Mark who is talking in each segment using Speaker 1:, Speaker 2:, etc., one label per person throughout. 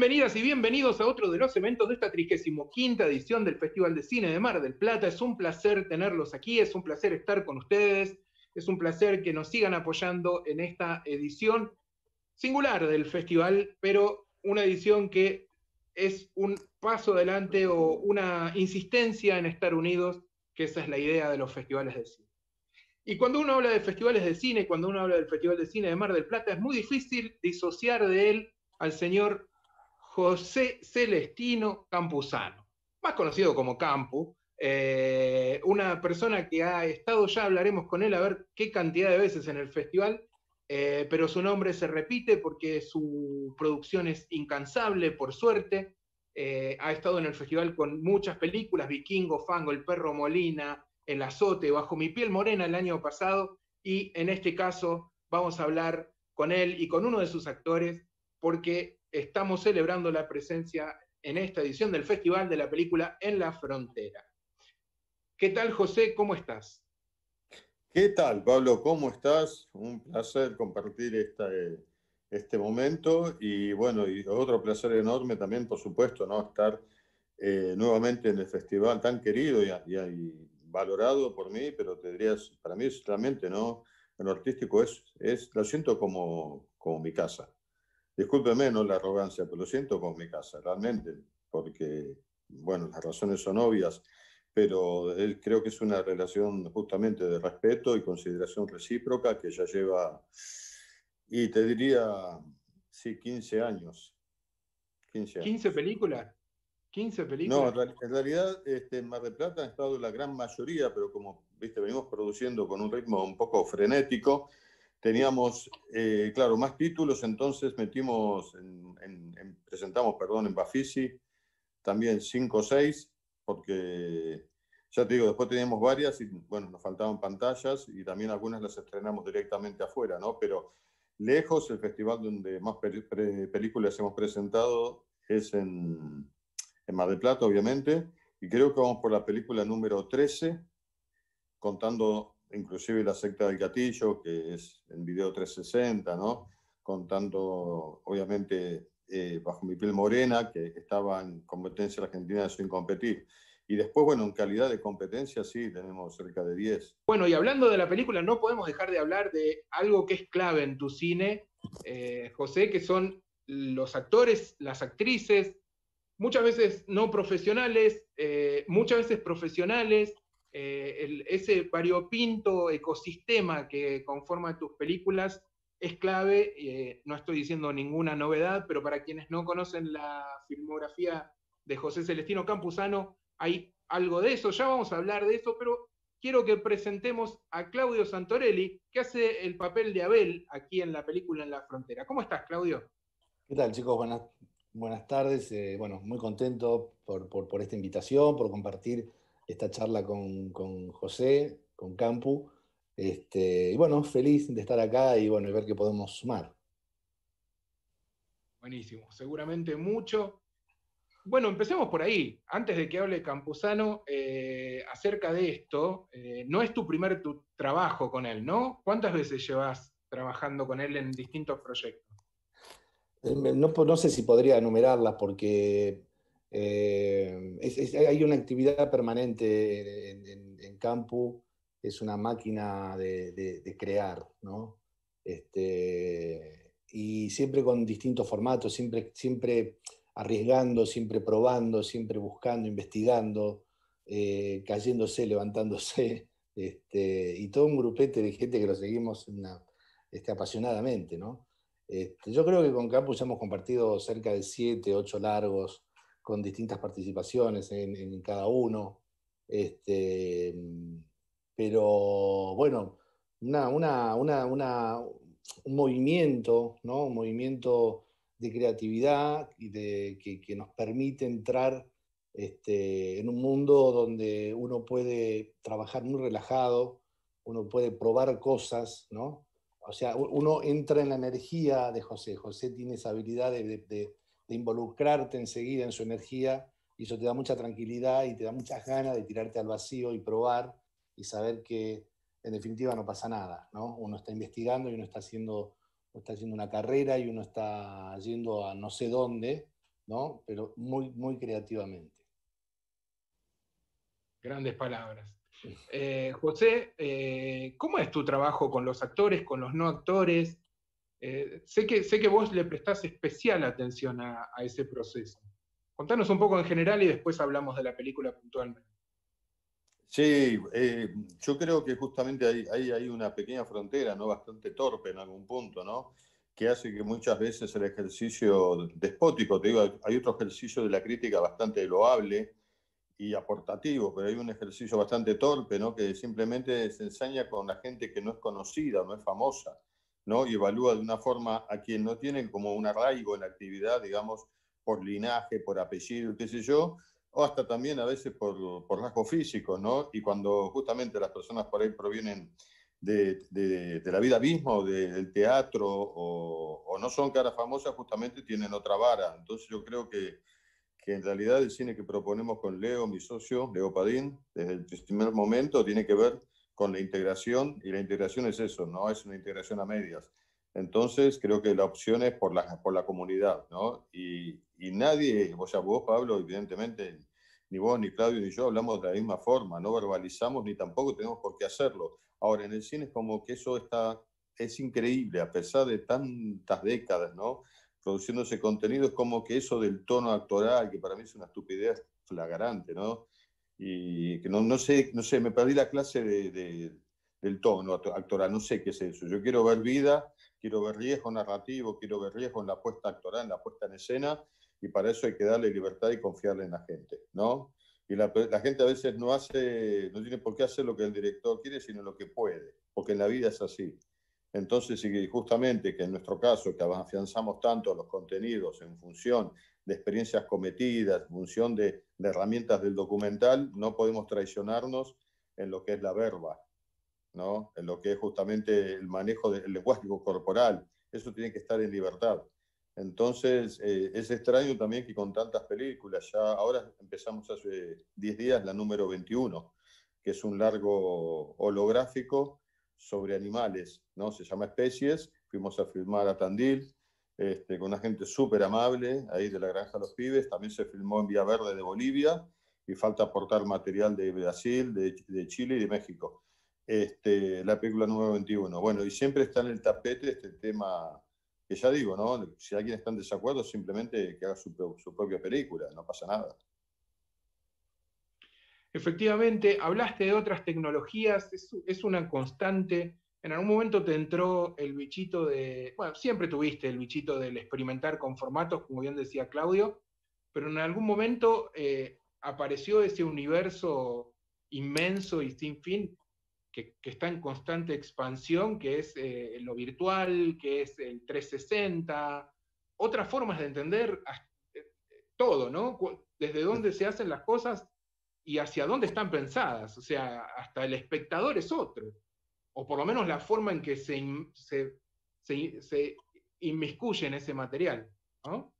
Speaker 1: Bienvenidas y bienvenidos a otro de los eventos de esta 35 edición del Festival de Cine de Mar del Plata. Es un placer tenerlos aquí, es un placer estar con ustedes, es un placer que nos sigan apoyando en esta edición singular del festival, pero una edición que es un paso adelante o una insistencia en estar unidos, que esa es la idea de los festivales de cine. Y cuando uno habla de festivales de cine, cuando uno habla del Festival de Cine de Mar del Plata, es muy difícil disociar de él al señor José Celestino Campuzano, más conocido como Campu, eh, una persona que ha estado, ya hablaremos con él a ver qué cantidad de veces en el festival, eh, pero su nombre se repite porque su producción es incansable, por suerte. Eh, ha estado en el festival con muchas películas, Vikingo, Fango, El Perro Molina, El Azote, Bajo mi piel morena el año pasado, y en este caso vamos a hablar con él y con uno de sus actores, porque estamos celebrando la presencia en esta edición del Festival de la Película en la Frontera. ¿Qué tal, José? ¿Cómo estás?
Speaker 2: ¿Qué tal, Pablo? ¿Cómo estás? Un placer compartir este momento y bueno, y otro placer enorme también, por supuesto, ¿no? estar eh, nuevamente en el festival tan querido y, valorado por mí, pero te para mí es realmente, ¿no? En lo artístico es, es, lo siento como, como mi casa. Discúlpeme, no la arrogancia, pero lo siento con mi casa, realmente, porque, bueno, las razones son obvias, pero él, creo que es una relación justamente de respeto y consideración recíproca que ya lleva, y te diría, sí, 15 años. 15, ¿15
Speaker 1: películas? 15 películas. No, en realidad este,
Speaker 2: Mar del Plata ha estado la gran mayoría, pero como viste, venimos produciendo con un ritmo un poco frenético, teníamos, eh, claro, más títulos, entonces metimos, presentamos, perdón, en Bafisi también cinco o seis, porque ya te digo, después teníamos varias y bueno, nos faltaban pantallas y también algunas las estrenamos directamente afuera, ¿no? Pero lejos, el festival donde más películas hemos presentado es en, en Mar del Plata, obviamente, y creo que vamos por la película número 13, contando inclusive la secta del gatillo, que es en video 360, ¿no? tanto, obviamente, eh, bajo mi piel morena, que estaba en competencia argentina de sin competir. Y después, bueno, en calidad de competencia sí, tenemos cerca de 10.
Speaker 1: Bueno, y hablando de la película, no podemos dejar de hablar de algo que es clave en tu cine, eh, José, que son los actores, las actrices, muchas veces no profesionales, eh, muchas veces profesionales, eh, ese variopinto ecosistema que conforma tus películas es clave, eh, no estoy diciendo ninguna novedad, pero para quienes no conocen la filmografía de José Celestino Campuzano, hay algo de eso, ya vamos a hablar de eso, pero quiero que presentemos a Claudio Santorelli, que hace el papel de Abel aquí en la película En la Frontera. ¿Cómo estás, Claudio?
Speaker 3: ¿Qué tal, chicos? Buenas, buenas tardes. Eh, bueno, muy contento por, esta invitación, por compartir esta charla con, José, con Campu. Este, y bueno, feliz de estar acá y bueno, ver qué podemos sumar.
Speaker 1: Buenísimo, seguramente mucho. Bueno, empecemos por ahí. Antes de que hable Campuzano eh, acerca de esto, eh, no es tu primer trabajo con él, ¿no? ¿Cuántas veces llevas trabajando con él en distintos proyectos?
Speaker 3: Eh, no, no sé si podría enumerarlas porque eh, hay una actividad permanente en, en, es una máquina de, crear, ¿no? Este, y siempre con distintos formatos, siempre, siempre arriesgando, siempre probando, siempre buscando, investigando, eh, cayéndose, levantándose, este, y todo un grupete de gente que lo seguimos este, apasionadamente, ¿no? yo creo que con Campus hemos compartido cerca de siete, ocho largos, con distintas participaciones en, cada uno. Este, mm, pero bueno, una, una, una, un movimiento, ¿no? Un movimiento de creatividad y de, que, nos permite entrar este, en un mundo donde uno puede trabajar muy relajado, uno puede probar cosas, ¿no? O sea, uno entra en la energía de José. José tiene esa habilidad de, de involucrarte enseguida en su energía y eso te da mucha tranquilidad y te da muchas ganas de tirarte al vacío y probar y saber que en definitiva no pasa nada, ¿no? Uno está investigando y uno está haciendo, está haciendo una carrera y uno está yendo a no sé dónde, ¿no? Pero muy, muy creativamente.
Speaker 1: Grandes palabras. Eh, José, eh, ¿cómo es tu trabajo con los actores, con los no actores? Eh, sé, que, sé que vos le prestás especial atención a, ese proceso. Contanos un poco en general y después hablamos de la película puntualmente.
Speaker 2: Sí, eh, yo creo que justamente ahí hay, una pequeña frontera, ¿no? Bastante torpe en algún punto, ¿no? Que hace que muchas veces el ejercicio despótico, te digo, hay otro ejercicio de la crítica bastante loable y aportativo, pero hay un ejercicio bastante torpe, ¿no? Que simplemente se ensaña con la gente que no es conocida, no es famosa. Y evalúa de una forma a quien no tiene como un arraigo en la actividad, digamos, por linaje, por apellido, qué sé yo, o hasta también a veces por, rasgo físico, ¿no? Y cuando justamente las personas por ahí provienen de, la vida misma o del teatro o, o, no son caras famosas, justamente tienen otra vara. Entonces yo creo que, que en realidad el cine que proponemos con Leo, mi socio, Leo Padín, desde el primer momento tiene que ver con la integración, y la integración es eso, no es una integración a medias. Entonces, creo que la opción es por la, por la comunidad, ¿no? Y, y nadie, o sea, vos, Pablo, evidentemente, ni vos, ni Claudio, ni yo hablamos de la misma forma, no verbalizamos ni tampoco tenemos por qué hacerlo. Ahora, en el cine es como que eso está, es increíble, a pesar de tantas décadas, ¿no? Produciéndose contenido, es como que eso del tono actoral, que para mí es una estupidez flagrante, ¿no? y que no, no, sé, no sé, me perdí la clase de, del tono actoral, no sé qué es eso. Yo quiero ver vida, quiero ver riesgo narrativo, quiero ver riesgo en la puesta actoral, en la puesta en escena, y para eso hay que darle libertad y confiarle en la gente, ¿no? Y la, gente a veces no hace, no tiene por qué hacer lo que el director quiere, sino lo que puede, porque en la vida es así. Entonces, y justamente que en nuestro caso, que afianzamos tanto los contenidos en función de experiencias cometidas, función de, herramientas del documental, no podemos traicionarnos en lo que es la verba, ¿no? en lo que es justamente el manejo del lenguaje corporal. Eso tiene que estar en libertad. Entonces, eh, es extraño también que con tantas películas, ya ahora empezamos hace 10 días la número 21, que es un largo holográfico sobre animales, ¿no? Se llama Especies, fuimos a filmar a Tandil, este, con una gente súper amable, ahí de la Granja Los Pibes, también se filmó en Vía Verde de Bolivia, y falta aportar material de Brasil, de, Chile y de México. Este, la película número 21. Bueno, y siempre está en el tapete este tema que ya digo, ¿no? Si alguien está en desacuerdo, simplemente que haga su, propia película, no pasa nada.
Speaker 1: Efectivamente, hablaste de otras tecnologías, es una constante en algún momento te entró el bichito de, bueno, siempre tuviste el bichito del experimentar con formatos, como bien decía Claudio, pero en algún momento eh, apareció ese universo inmenso y sin fin que, está en constante expansión, que es eh, lo virtual, que es el 360, otras formas de entender eh, todo, ¿no? Desde dónde se hacen las cosas y hacia dónde están pensadas. O sea, hasta el espectador es otro o por lo menos la forma en que se, se, se, inmiscuye en ese material.
Speaker 2: ¿no?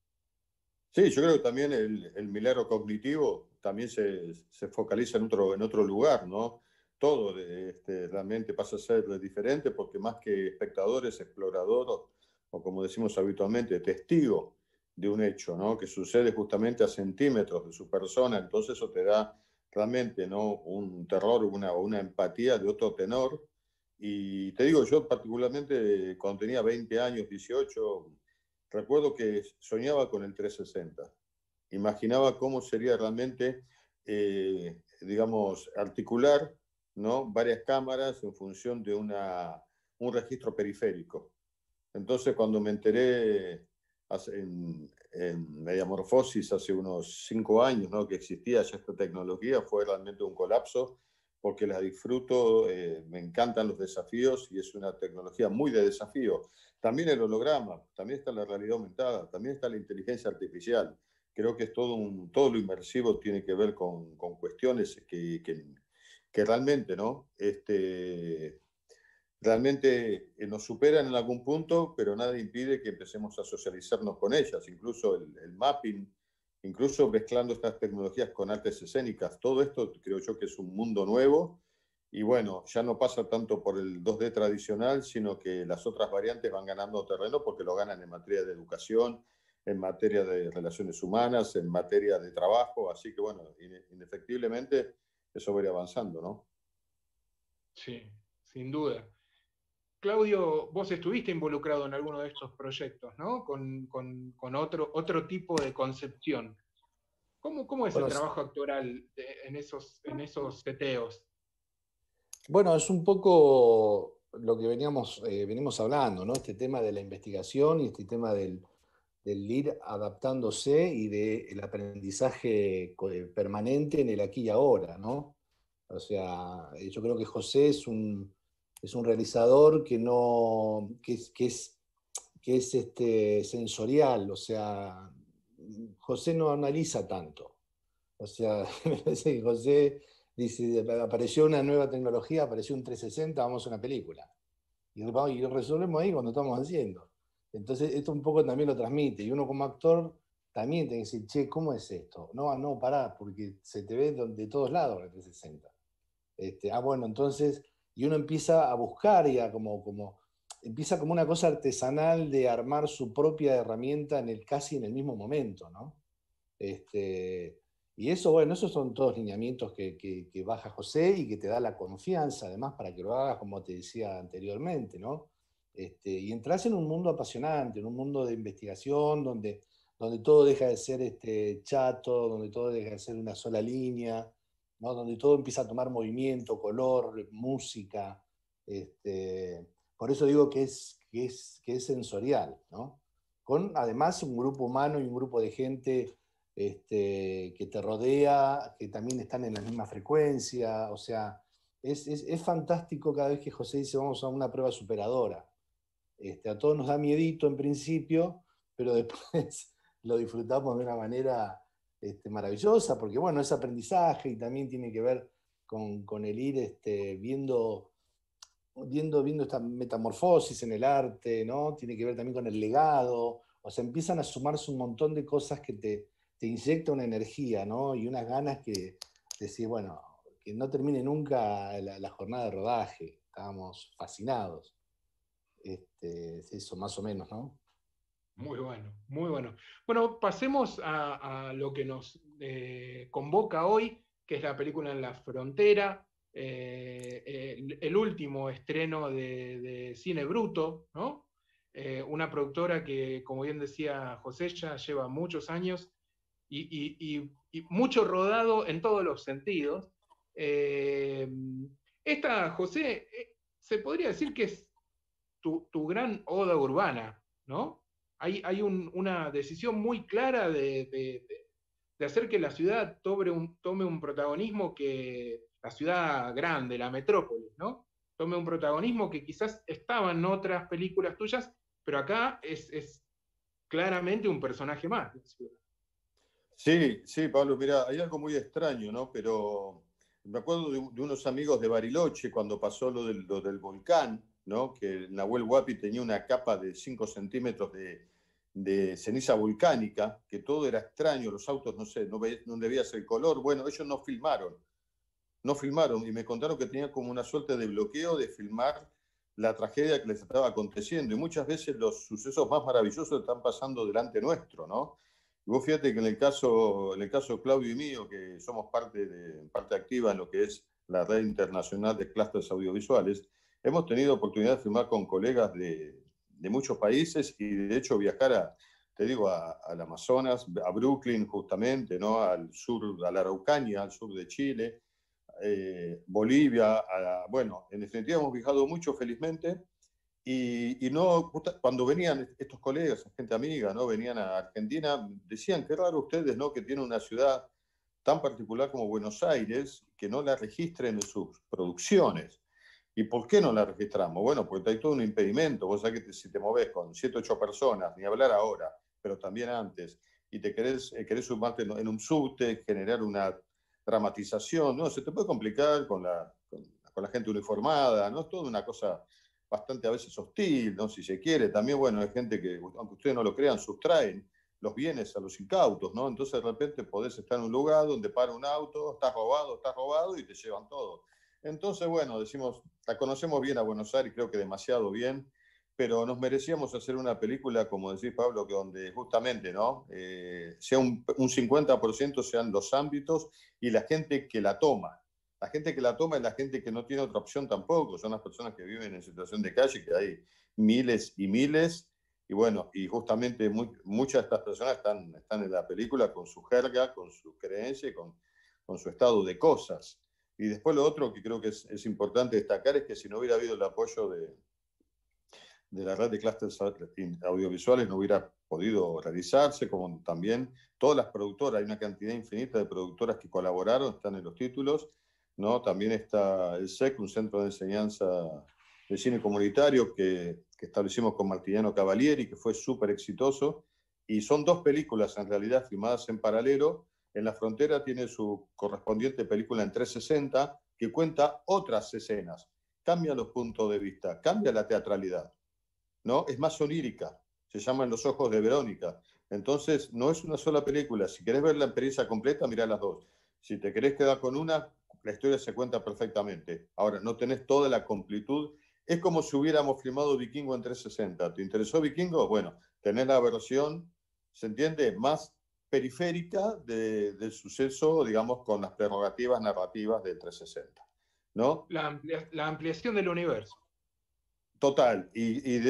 Speaker 2: Sí, yo creo que también el, el milagro cognitivo también se, se, focaliza en otro, en otro lugar, ¿no? Todo este, realmente pasa a ser diferente porque más que espectadores, exploradores, o, como decimos habitualmente, testigo de un hecho, ¿no? Que sucede justamente a centímetros de su persona, entonces eso te da realmente, ¿no? Un terror, una, una empatía de otro tenor y te digo, yo particularmente cuando tenía 20 años, 18, recuerdo que soñaba con el 360. Imaginaba cómo sería realmente, eh, digamos, articular ¿no? varias cámaras en función de una, un registro periférico. Entonces, cuando me enteré en, en Mediamorfosis hace unos 5 años ¿no? que existía ya esta tecnología, fue realmente un colapso porque la disfruto, eh, me encantan los desafíos y es una tecnología muy de desafío. También el holograma, también está la realidad aumentada, también está la inteligencia artificial. Creo que es todo, un, todo lo inmersivo tiene que ver con, con cuestiones que, que, realmente, ¿no? Este, realmente eh, nos superan en algún punto, pero nada impide que empecemos a socializarnos con ellas. Incluso el, el mapping incluso mezclando estas tecnologías con artes escénicas. Todo esto creo yo que es un mundo nuevo y bueno, ya no pasa tanto por el 2D tradicional, sino que las otras variantes van ganando terreno porque lo ganan en materia de educación, en materia de relaciones humanas, en materia de trabajo, así que bueno, inefectiblemente eso va a ir avanzando, ¿no?
Speaker 1: Sí, sin duda. Claudio, vos estuviste involucrado en alguno de estos proyectos, ¿no? Con, otro, otro tipo de concepción. ¿Cómo, es el trabajo actual en, esos, en esos seteos?
Speaker 3: Bueno, es un poco lo que veníamos, eh, venimos hablando, ¿no? Este tema de la investigación y este tema del, ir adaptándose y del aprendizaje eh, permanente en el aquí y ahora, ¿no? O sea, eh, yo creo que José es un es un realizador que no que es, que es, este, sensorial, o sea, José no analiza tanto. O sea, José dice, apareció una nueva tecnología, apareció un 360, vamos a una película. Y, y lo resolvemos ahí cuando estamos haciendo. Entonces, esto un poco también lo transmite. Y uno como actor también tiene que decir, che, ¿cómo es esto? No, ah, no, pará, porque se te ve de todos lados el 360. Este, ah, bueno, entonces y uno empieza a buscar y como, como, empieza como una cosa artesanal de armar su propia herramienta en el, casi en el mismo momento, ¿no? Este, y eso, bueno, esos son todos lineamientos que, que, baja José y que te da la confianza, además, para que lo hagas, como te decía anteriormente, ¿no? Este, y entras en un mundo apasionante, en un mundo de investigación donde, donde todo deja de ser este, chato, donde todo deja de ser una sola línea, donde todo empieza a tomar movimiento, color, música. Este, por eso digo que es, es, que es sensorial, con además un grupo humano y un grupo de gente este, que te rodea, que también están en la misma frecuencia, o sea, es, fantástico cada vez que José dice vamos a una prueba superadora. Este, a todos nos da miedito en principio, pero después lo disfrutamos de una manera este, maravillosa, porque bueno, es aprendizaje y también tiene que ver con, el ir este, viendo, viendo, viendo esta metamorfosis en el arte, ¿no? Tiene que ver también con el legado, o sea, empiezan a sumarse un montón de cosas que te, te inyecta una energía, ¿no? Y unas ganas que decir bueno, que no termine nunca la, jornada de rodaje, estábamos fascinados. Este, eso más o menos, ¿no?
Speaker 1: Muy bueno, muy bueno. Bueno, pasemos a, lo que nos eh, convoca hoy, que es la película En la Frontera, eh, el, último estreno de, Cine Bruto, ¿no? Eh, una productora que, como bien decía José, ya lleva muchos años y, mucho rodado en todos los sentidos. esta, José, se podría decir que es tu, tu gran oda urbana, ¿no? hay, una decisión muy clara de, hacer que la ciudad tome un, protagonismo que la ciudad grande, la metrópolis, ¿no? Tome un protagonismo que quizás estaba en otras películas tuyas, pero acá es, claramente un personaje más.
Speaker 2: Sí, sí, Pablo, mira, hay algo muy extraño, ¿no? Pero me acuerdo de, unos amigos de Bariloche cuando pasó lo del volcán, que Nahuel Huapi tenía una capa de 5 centímetros de, ceniza volcánica, que todo era extraño, los autos, no sé, no, ve, no el color. Bueno, ellos no filmaron, no filmaron y me contaron que tenía como una suerte de bloqueo de filmar la tragedia que les estaba aconteciendo. Y muchas veces los sucesos más maravillosos están pasando delante nuestro, ¿no? vos fíjate que en el caso, en el caso de Claudio y mío, que somos parte, de, parte activa en lo que es la red internacional de clústeres audiovisuales, Hemos tenido oportunidad de firmar con colegas de, muchos países y de hecho viajar a, te digo, al Amazonas, a Brooklyn justamente, ¿no? al sur, a la Araucanía, al sur de Chile, eh, Bolivia, bueno, en definitiva hemos viajado mucho felizmente y, no, cuando venían estos colegas, gente amiga, ¿no? venían a Argentina, decían, qué raro ustedes, ¿no? que tienen una ciudad tan particular como Buenos Aires, que no la registren en sus producciones. ¿Y por qué no la registramos? Bueno, porque hay todo un impedimento. Vos sabés que si te moves con 7, 8 personas, ni hablar ahora, pero también antes, y te querés, eh, sumarte en, un subte, generar una dramatización, ¿no? Se te puede complicar con la, con, la gente uniformada, ¿no? Es toda una cosa bastante a veces hostil, ¿no? Si se quiere. También, bueno, hay gente que, aunque ustedes no lo crean, sustraen los bienes a los incautos, ¿no? Entonces de repente podés estar en un lugar donde para un auto, estás robado, estás robado y te llevan todo. Entonces, bueno, decimos, la conocemos bien a Buenos Aires, creo que demasiado bien, pero nos merecíamos hacer una película, como decís Pablo, que donde justamente, ¿no? Eh, sea un, 50% sean los ámbitos y la gente que la toma. La gente que la toma es la gente que no tiene otra opción tampoco, son las personas que viven en situación de calle, que hay miles y miles, y bueno, y justamente muchas de estas personas están, en la película con su jerga, con su creencia y con su estado de cosas. Y después lo otro que creo que es, es importante destacar es que si no hubiera habido el apoyo de, de la red de clústeres audiovisuales no hubiera podido realizarse, como también todas las productoras, hay una cantidad infinita de productoras que colaboraron, están en los títulos, ¿no? También está el SEC, un centro de enseñanza de cine comunitario que, que establecimos con Martiniano Cavalieri, que fue súper exitoso, y son dos películas en realidad filmadas en paralelo, en la frontera tiene su correspondiente película en 360 que cuenta otras escenas, cambia los puntos de vista, cambia la teatralidad, ¿no? Es más onírica, se llama En los ojos de Verónica. Entonces, no es una sola película, si querés ver la experiencia completa, mirá las dos. Si te querés quedar con una, la historia se cuenta perfectamente. Ahora, no tenés toda la completud. Es como si hubiéramos filmado Vikingo en 360. ¿Te interesó Vikingo? Bueno, tenés la versión, ¿se entiende? Más periférica del suceso, digamos, con las prerrogativas narrativas del 360. ¿no? La, ampliación del universo. Total, y,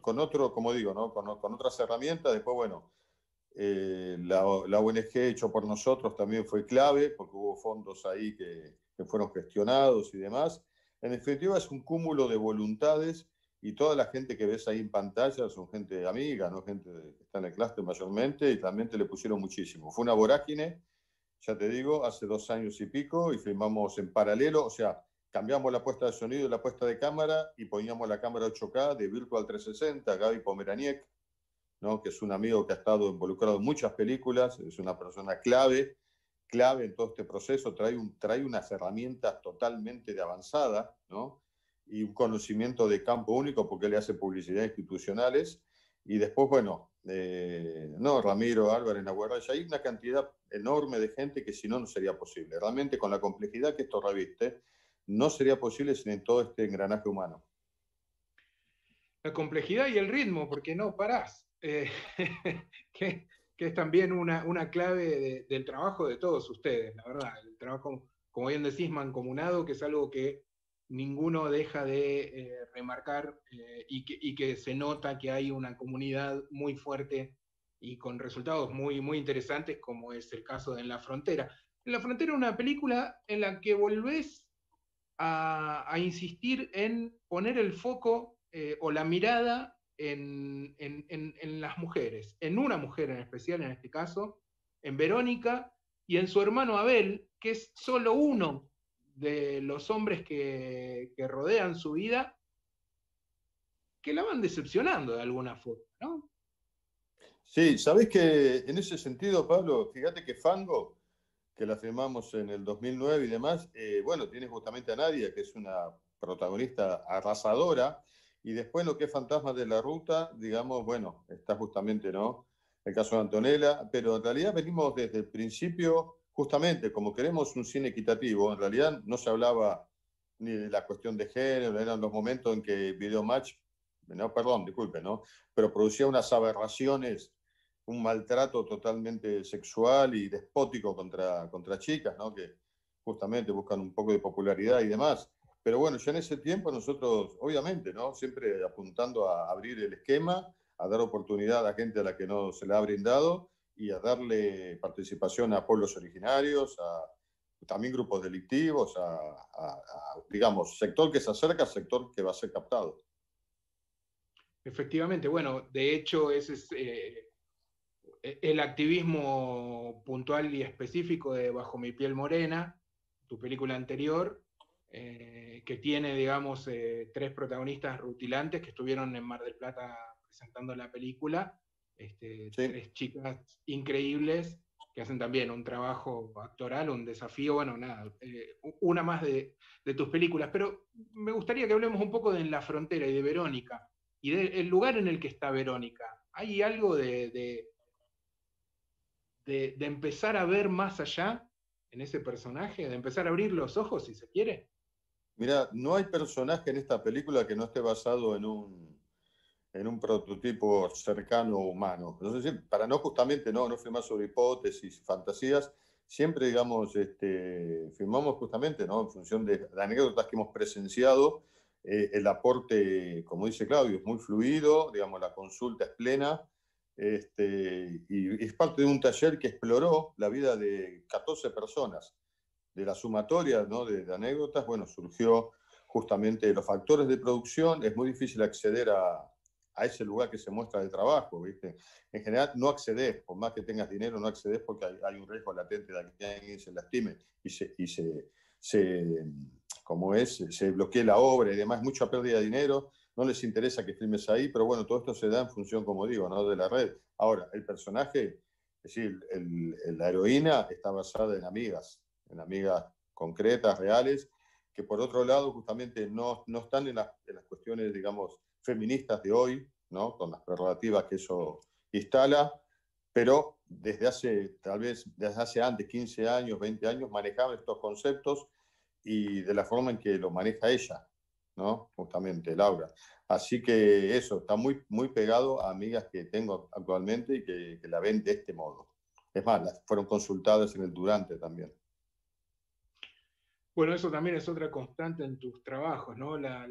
Speaker 2: con otro, como digo, con, otras herramientas, después, bueno, eh, la, ONG hecho por nosotros también fue clave, porque hubo fondos ahí que, que fueron gestionados y demás. En definitiva, es un cúmulo de voluntades y toda la gente que ves ahí en pantalla son gente amiga, ¿no? gente que está en el clúster mayormente y te le pusieron muchísimo. Fue una vorágine, ya te digo, hace dos años y pico y filmamos en paralelo, o sea, cambiamos la puesta de sonido y la puesta de cámara y poníamos la cámara 8K de Virtual 360, Gaby Pomeraniec, ¿no? que es un amigo que ha estado involucrado en muchas películas, es una persona clave, clave en todo este proceso, trae, un, trae unas herramientas totalmente de avanzada, ¿no? y un conocimiento de campo único porque le hace publicidad institucionales. Y después, bueno, eh, no, Ramiro, Álvarez, Nahuarraya, hay una cantidad enorme de gente que si no, no sería posible. Realmente con la complejidad que esto reviste, no sería posible sin todo este engranaje humano.
Speaker 1: La complejidad y el ritmo, porque no parás, eh, que, es también una, clave del trabajo de todos ustedes, la verdad. El trabajo, como bien decís, mancomunado, que es algo que ninguno deja de eh, remarcar eh, y, que, se nota que hay una comunidad muy fuerte y con resultados muy, muy interesantes, como es el caso de En la Frontera. En la Frontera es una película en la que volvés a, insistir en poner el foco eh, o la mirada en, en las mujeres, en una mujer en especial en este caso, en Verónica y en su hermano Abel, que es solo uno de los hombres que, rodean su vida, que la van
Speaker 2: decepcionando de alguna forma, ¿no? Sí, sabés que en ese sentido, Pablo, fíjate que Fango, que la firmamos en el 2009 y demás, eh, bueno, tiene justamente a Nadia, que es una protagonista arrasadora, y después lo que es Fantasma de la Ruta, digamos, bueno, está justamente, ¿no? El caso de Antonella, pero en realidad venimos desde el principio justamente como queremos un cine equitativo, en realidad no se hablaba ni de la cuestión de género, eran los momentos en que Video no, perdón, disculpe, Pero producía unas aberraciones, un maltrato totalmente sexual y despótico contra, contra chicas, ¿no? Que justamente buscan un poco de popularidad y demás. Pero bueno, ya en ese tiempo nosotros, obviamente, ¿no? Siempre apuntando a abrir el esquema, a dar oportunidad a gente a la que no se le ha brindado y a darle participación a pueblos originarios, a también grupos delictivos, a, digamos, sector que se acerca, sector que va a ser captado.
Speaker 1: Efectivamente, bueno, de hecho ese es eh, e, el activismo puntual y específico de Bajo mi piel morena, tu película anterior, eh, que tiene, digamos, eh, tres protagonistas rutilantes que estuvieron en Mar del Plata presentando la película
Speaker 3: este, tres
Speaker 1: chicas increíbles que hacen también un trabajo actoral, un desafío, bueno, nada, eh, una más de, tus películas. Pero me gustaría que hablemos un poco de En la Frontera y de Verónica, y del lugar en el que está Verónica. ¿Hay algo de, de, de, empezar a ver más allá en ese personaje, de empezar a abrir los ojos, si se quiere?
Speaker 2: Mira, no hay personaje en esta película que no esté basado en un en un prototipo cercano humano. Entonces, para no justamente no, no firmar sobre hipótesis, fantasías, siempre, digamos, este, firmamos justamente ¿no? en función de las anécdotas que hemos presenciado. Eh, el aporte, como dice Claudio, es muy fluido, digamos, la consulta es plena. Este, y es parte de un taller que exploró la vida de 14 personas. De la sumatoria ¿no? de anécdotas, bueno, surgió justamente los factores de producción. Es muy difícil acceder a, a ese lugar que se muestra de trabajo, ¿viste? En general no accedes, por más que tengas dinero, no accedes porque hay, un riesgo latente de que alguien se lastime y se, y se, se, como es, se bloquee la obra y demás, mucha pérdida de dinero, no les interesa que filmes ahí, pero bueno, todo esto se da en función, como digo, ¿no? de la red. Ahora, el personaje, es decir, la heroína está basada en amigas, en amigas concretas, reales, que por otro lado justamente no, no están en las, en las cuestiones, digamos, feministas de hoy, ¿no? con las prerrogativas que eso instala, pero desde hace, tal vez desde hace antes, 15 años, 20 años, manejaba estos conceptos y de la forma en que lo maneja ella, ¿no? Justamente, Laura. Así que eso, está muy, muy pegado a amigas que tengo actualmente y que, que la ven de este modo. Es más, fueron consultadas en el durante también.
Speaker 1: Bueno, eso también es otra constante en tus trabajos, ¿no? La,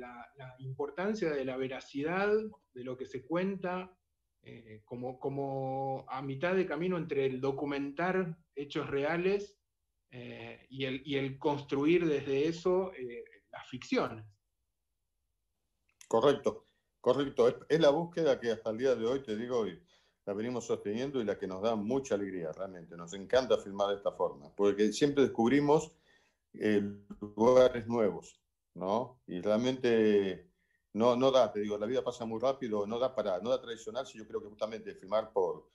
Speaker 1: importancia de la veracidad, de lo que se cuenta, eh, como, a mitad de camino entre el documentar hechos reales eh, y, el, construir desde eso
Speaker 2: eh, las ficciones. Correcto, correcto. Es, la búsqueda que hasta el día de hoy, te digo, la venimos sosteniendo y la que nos da mucha alegría, realmente. Nos encanta filmar de esta forma, porque siempre descubrimos eh, lugares nuevos, ¿no? Y realmente no, no da, te digo, la vida pasa muy rápido, no da para, no da traicionarse, yo creo que justamente filmar por,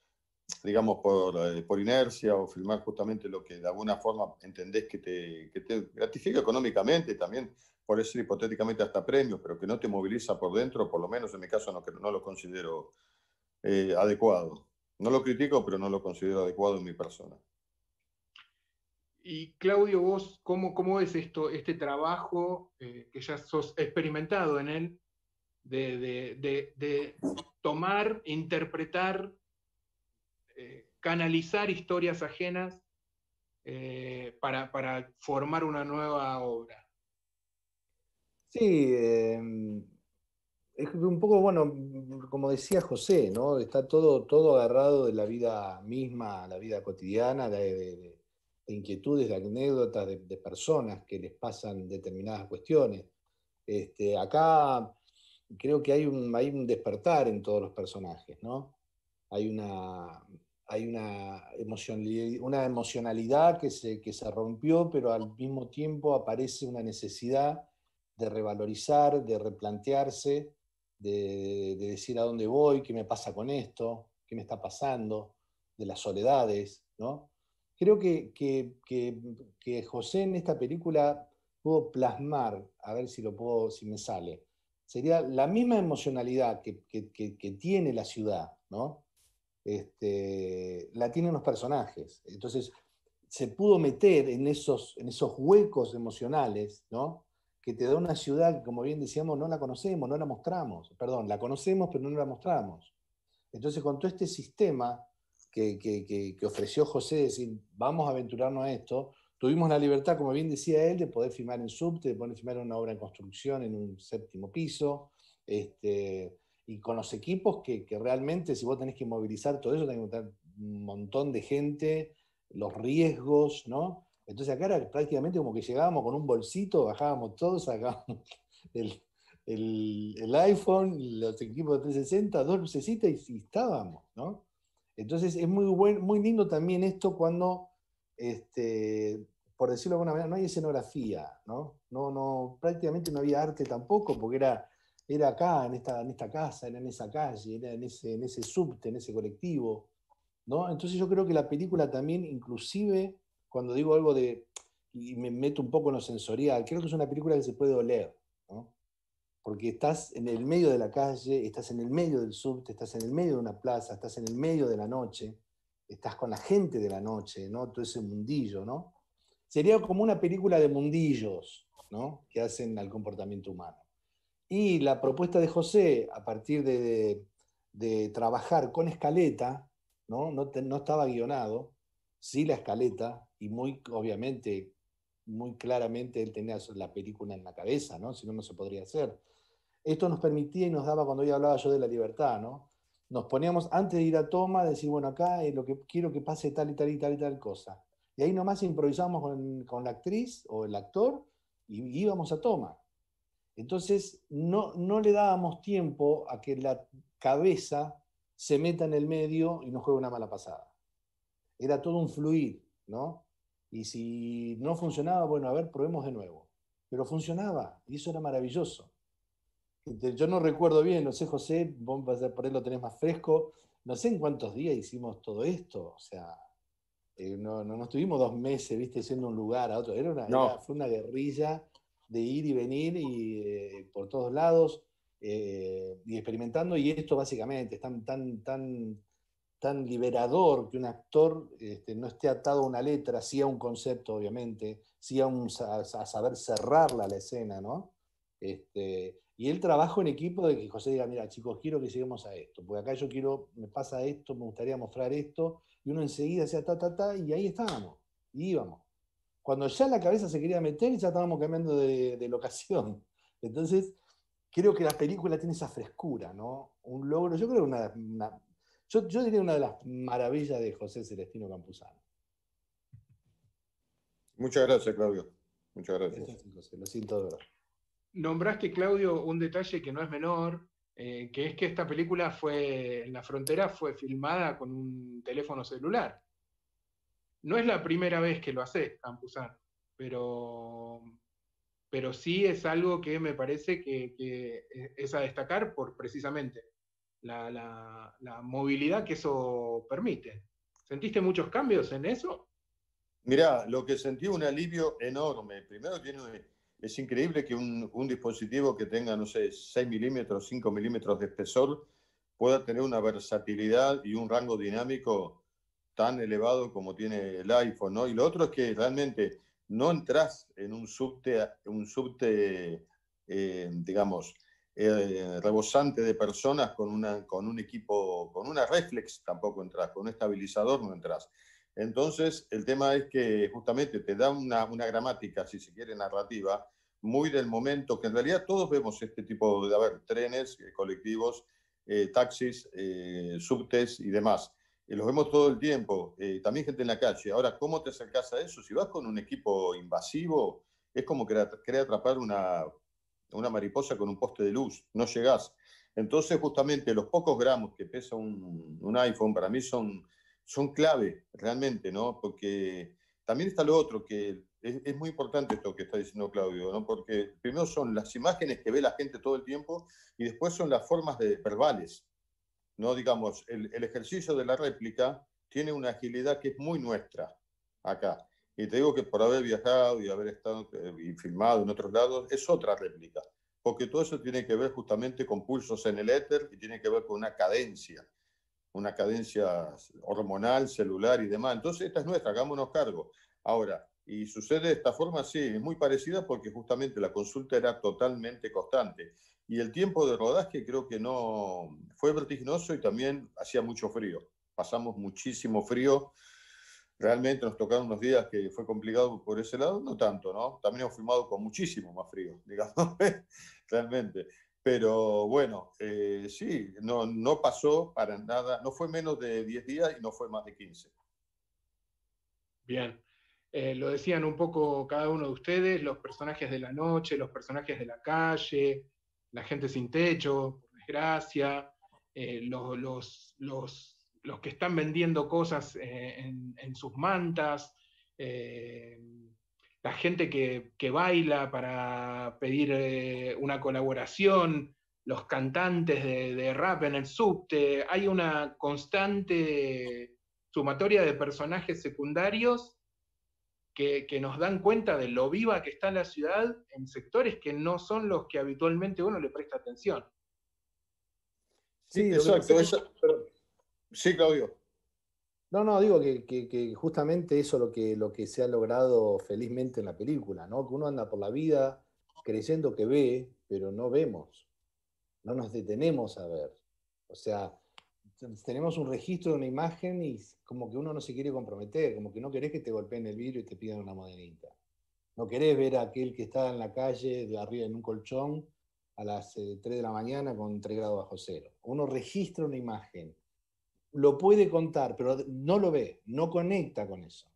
Speaker 2: digamos, por, eh, inercia o filmar justamente lo que de alguna forma entendés que te, que te gratifica económicamente también, por decir hipotéticamente hasta premios, pero que no te moviliza por dentro, por lo menos en mi caso no, no lo considero eh, adecuado. No lo critico, pero no lo considero adecuado en mi persona.
Speaker 1: Y Claudio, vos, ¿cómo, cómo es esto, este trabajo eh, que ya sos experimentado en él, de, tomar, interpretar, eh, canalizar historias ajenas eh, para, formar una nueva obra?
Speaker 3: Sí, em, es un poco, bueno, como decía José, ¿no? Está todo, todo agarrado de la vida misma, la vida cotidiana, de de inquietudes, de anécdotas, de, personas que les pasan determinadas cuestiones. Este, acá creo que hay un, un despertar en todos los personajes, ¿no? Hay una, hay una, emocionalidad, una emocionalidad que se, que se rompió, pero al mismo tiempo aparece una necesidad de revalorizar, de replantearse, de, de, decir a dónde voy, qué me pasa con esto, qué me está pasando, de las soledades, ¿no? creo que, que, José en esta película pudo plasmar, a ver si lo puedo, si me sale, sería la misma emocionalidad que, tiene la ciudad, ¿no? Este, la tienen los personajes. Entonces, se pudo meter en esos, en esos huecos emocionales, ¿no? que te da una ciudad que, como bien decíamos, no la conocemos, no la mostramos. Perdón, la conocemos, pero no la mostramos. Entonces, con todo este sistema que, ofreció José, decir, vamos a aventurarnos a esto, tuvimos la libertad, como bien decía él, de poder firmar en subte, de poder filmar una obra en construcción en un séptimo piso, este, y con los equipos que, realmente, si vos tenés que movilizar todo eso, tenés que montar un montón de gente, los riesgos, ¿no? Entonces acá era prácticamente como que llegábamos con un bolsito, bajábamos todos, sacábamos el, el, el, iPhone, los equipos de 360, dos lucecitas y, y estábamos, ¿no? Entonces es muy, muy lindo también esto cuando, este, por decirlo de alguna manera, no hay escenografía, ¿no? No, prácticamente no había arte tampoco, porque era, era acá, en esta, en esta casa, era en esa calle, era en ese, ese subte, en ese colectivo. ¿no? Entonces yo creo que la película también, inclusive, cuando digo algo de, y me meto un poco en lo sensorial, creo que es una película que se puede oler porque estás en el medio de la calle, estás en el medio del subte, estás en el medio de una plaza, estás en el medio de la noche, estás con la gente de la noche, ¿no? Todo ese mundillo, ¿no? Sería como una película de mundillos, ¿no? Que hacen al comportamiento humano. Y la propuesta de José, a partir de, trabajar con escaleta, ¿no? No, estaba guionado, sí la escaleta, y muy obviamente muy claramente él tenía la película en la cabeza, ¿no? Si no, no se podría hacer esto nos permitía y nos daba, cuando yo hablaba yo de la libertad, ¿no? Nos poníamos, antes de ir a toma, decir, bueno, acá es eh, lo que quiero que pase tal y tal y tal y tal cosa. Y ahí nomás improvisábamos con, la actriz o el actor y íbamos a toma. Entonces, no, no le dábamos tiempo a que la cabeza se meta en el medio y nos juegue una mala pasada. Era todo un fluir, ¿no? Y si no funcionaba, bueno, a ver, probemos de nuevo. Pero funcionaba y eso era maravilloso. Este, yo no recuerdo bien, no sé, José, vos por ahí lo tenés más fresco, no sé en cuántos días hicimos todo esto, o sea, eh, no, estuvimos dos meses, viste, siendo un lugar a otro, era fue una guerrilla de ir y venir y, eh, por todos lados eh, y experimentando, y esto básicamente es tan, tan, tan, liberador que un actor este, no esté atado a una letra, sí a un concepto, obviamente, sí a, un, a, a saber cerrarla la escena, ¿no? Este, y el trabajo en equipo de que José diga, mira, chicos, quiero que sigamos a esto, porque acá yo quiero, me pasa esto, me gustaría mostrar esto, y uno enseguida decía, ta, ta, ta, y ahí estábamos, y íbamos. Cuando ya la cabeza se quería meter, ya estábamos cambiando de, locación. Entonces, creo que la película tiene esa frescura, ¿no? Un logro, yo creo una, una yo, yo, diría una de las maravillas de José Celestino Campuzano.
Speaker 2: Muchas gracias, Claudio. Muchas gracias. Lo siento de
Speaker 1: nombraste, Claudio, un detalle que no es menor, eh, que es que esta película fue, en la frontera fue filmada con un teléfono celular. No es la primera vez que lo hace Campuzano, pero, pero sí es algo que me parece que, es a destacar por precisamente la, movilidad que eso permite. ¿Sentiste muchos cambios en
Speaker 3: eso?
Speaker 2: Mirá, lo que sentí un alivio enorme. Primero tiene es increíble que un, dispositivo que tenga, no sé, 6 milímetros, 5 milímetros de espesor pueda tener una versatilidad y un rango dinámico tan elevado como tiene el iPhone, Y lo otro es que realmente no entras en un subte, un subte eh, digamos, eh, rebosante de personas con, una, con un equipo, con una reflex tampoco entras, con un estabilizador no entras. Entonces, el tema es que justamente te da una, gramática, si se quiere, narrativa, muy del momento, que en realidad todos vemos este tipo de, a ver, trenes, eh, colectivos, eh, taxis, eh, subtes y demás. los vemos todo el tiempo, también gente en la calle. Ahora, ¿cómo te acercas a eso? Si vas con un equipo invasivo, es como querer, atrapar una, una, mariposa con un poste de luz, no llegás. Entonces, justamente los pocos gramos que pesa un iPhone para mí son son clave realmente, ¿no? Porque también está lo otro, que es, muy importante esto que está diciendo Claudio, ¿no? Porque primero son las imágenes que ve la gente todo el tiempo y después son las formas de, verbales, ¿no? Digamos, el, el ejercicio de la réplica tiene una agilidad que es muy nuestra acá. Y te digo que por haber viajado y haber estado eh, y filmado en otros lados, es otra réplica, porque todo eso tiene que ver justamente con pulsos en el éter y tiene que ver con una cadencia una cadencia hormonal, celular y demás. Entonces, esta es nuestra, hagámonos cargo. Ahora, y sucede de esta forma, sí, es muy parecida porque justamente la consulta era totalmente constante. Y el tiempo de rodaje creo que no fue vertiginoso y también hacía mucho frío. Pasamos muchísimo frío. Realmente nos tocaron unos días que fue complicado por ese lado, no tanto, ¿no? También hemos filmado con muchísimo más frío, digamos, ¿eh? realmente. Pero bueno, eh, sí, no, pasó para nada, no fue menos de 10 días y no fue más de 15.
Speaker 1: Bien. Eh, lo decían un poco cada uno de ustedes, los personajes de la noche, los personajes de la calle, la gente sin techo, por desgracia, eh, los, los, que están vendiendo cosas en, sus mantas, la gente que, baila para pedir eh, una colaboración, los cantantes de, rap en el subte, hay una constante sumatoria de personajes secundarios que, nos dan cuenta de lo viva que está la ciudad en sectores que no son los que habitualmente uno le presta atención. Sí,
Speaker 3: exacto.
Speaker 2: sí, Claudio.
Speaker 3: No, no, digo que, justamente eso lo que, lo que se ha logrado felizmente en la película, ¿no? Que uno anda por la vida creyendo que ve, pero no vemos, no nos detenemos a ver. O sea, tenemos un registro de una imagen y como que uno no se quiere comprometer, como que no querés que te golpeen el vidrio y te pidan una modelita, No querés ver a aquel que está en la calle, de arriba en un colchón, a las 3 eh, de la mañana con 3 grados bajo cero. Uno registra una imagen lo puede contar, pero no lo ve, no conecta con eso.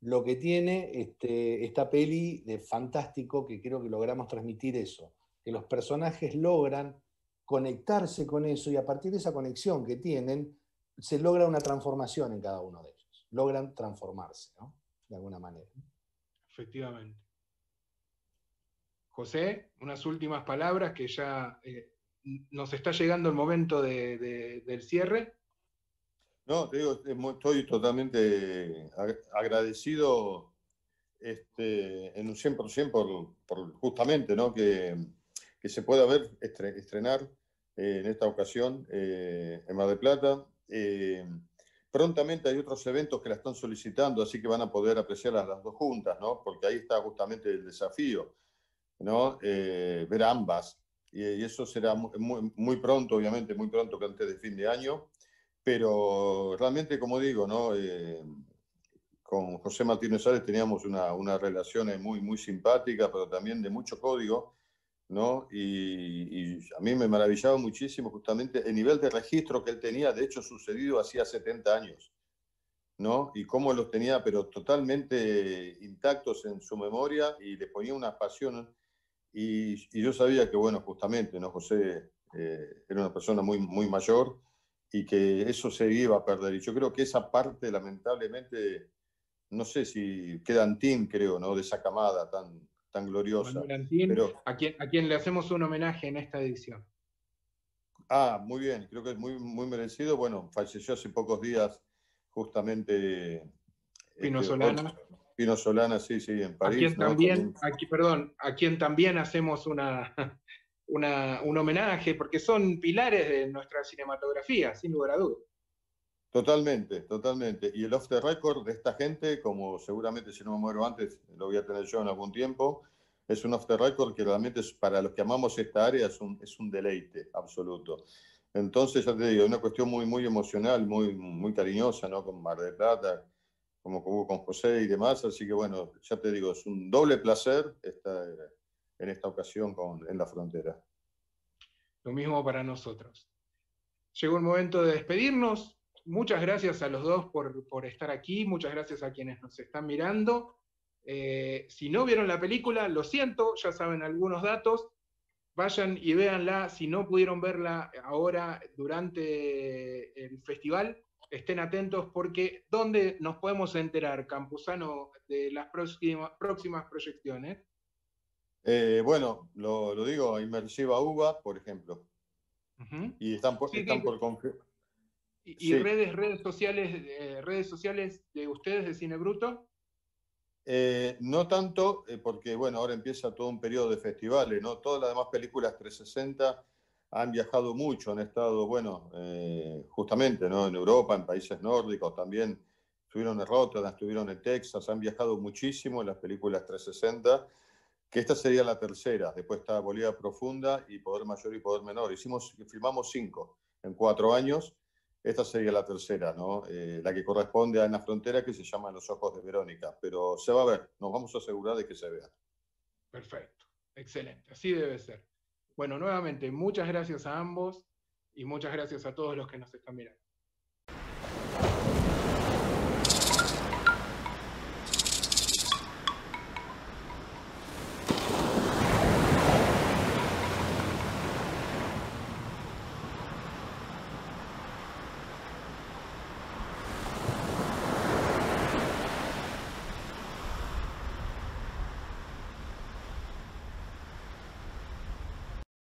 Speaker 3: Lo que tiene este, esta peli de fantástico, que creo que logramos transmitir eso, que los personajes logran conectarse con eso y a partir de esa conexión que tienen, se logra una transformación en cada uno de ellos. Logran transformarse, ¿no? De alguna manera.
Speaker 1: Efectivamente. José, unas últimas palabras que ya eh, nos está llegando el momento del
Speaker 2: cierre. No, te digo, estoy totalmente agradecido este, en un 100% por, justamente ¿no? que, que se pueda ver, estrenar eh, en esta ocasión eh, en Mar de Plata. Eh, prontamente hay otros eventos que la están solicitando, así que van a poder apreciarlas las dos juntas, ¿no? porque ahí está justamente el desafío, ¿no? ver ambas. Y, eso será muy, muy, pronto, obviamente, muy pronto, que antes de fin de año. Pero realmente, como digo, ¿no? Eh, con José Martínez Sárez teníamos una, una relación muy, muy simpática, pero también de mucho código. ¿no? Y, a mí me maravillaba muchísimo justamente el nivel de registro que él tenía, de hecho sucedido hacía 70 años, ¿no? Y cómo los tenía, pero totalmente intactos en su memoria y le ponía una pasión. Y, yo sabía que, bueno, justamente, ¿no? José eh, era una persona muy, muy mayor y que eso se iba a perder. Y yo creo que esa parte, lamentablemente, no sé si quedan Antín, creo, ¿no? De esa camada tan, tan gloriosa.
Speaker 1: Pero, a, quien, a quien le hacemos un homenaje en esta edición.
Speaker 2: Ah, muy bien, creo que es muy, muy merecido. Bueno, falleció hace pocos días justamente...
Speaker 1: Este, Pino Solana.
Speaker 2: Pino Solana, sí, sí, en París.
Speaker 1: aquí, perdón, a quien también hacemos una, un homenaje, porque son pilares de nuestra cinematografía,
Speaker 2: sin lugar a dudas. Totalmente, totalmente. Y el off the record de esta gente, como seguramente si no me muero antes, lo voy a tener yo en algún tiempo, es un off the record que realmente es, para los que amamos esta área es un, es un deleite absoluto. Entonces, ya te digo, una cuestión muy, muy emocional, muy, muy cariñosa, ¿no? Con Mar de Plata, como con José y demás. Así que bueno, ya te digo, es un doble placer esta, en esta ocasión en la frontera.
Speaker 1: Lo mismo para nosotros. Llegó el momento de despedirnos. Muchas gracias a los dos por, estar aquí, muchas gracias a quienes nos están mirando. Eh, si no vieron la película, lo siento, ya saben algunos datos, vayan y véanla. Si no pudieron verla ahora durante el festival, estén atentos porque ¿dónde nos podemos enterar, Campuzano, de las próximas proyecciones?
Speaker 2: Eh, bueno, lo, digo, Inmersiva Uva, por ejemplo. Y están por, ¿Y, redes,
Speaker 1: redes sociales, eh, redes sociales de ustedes de Cine
Speaker 2: Bruto? Eh, no tanto, porque bueno, ahora empieza todo un periodo de festivales, ¿no? Todas las demás películas 360 han viajado mucho, han estado, bueno, justamente, ¿no? En Europa, en países nórdicos también, estuvieron en Rotterdam, estuvieron en Texas, han viajado muchísimo en las películas 360 que esta sería la tercera, después está Bolivia Profunda y Poder Mayor y Poder Menor. Hicimos, filmamos cinco en cuatro años, esta sería la tercera, ¿no? Eh, la que corresponde a la Frontera, que se llama Los Ojos de Verónica, pero se va a ver, nos vamos a asegurar de que se vea.
Speaker 1: Perfecto, excelente, así debe ser. Bueno, nuevamente, muchas gracias a ambos y muchas gracias a todos los que nos están mirando.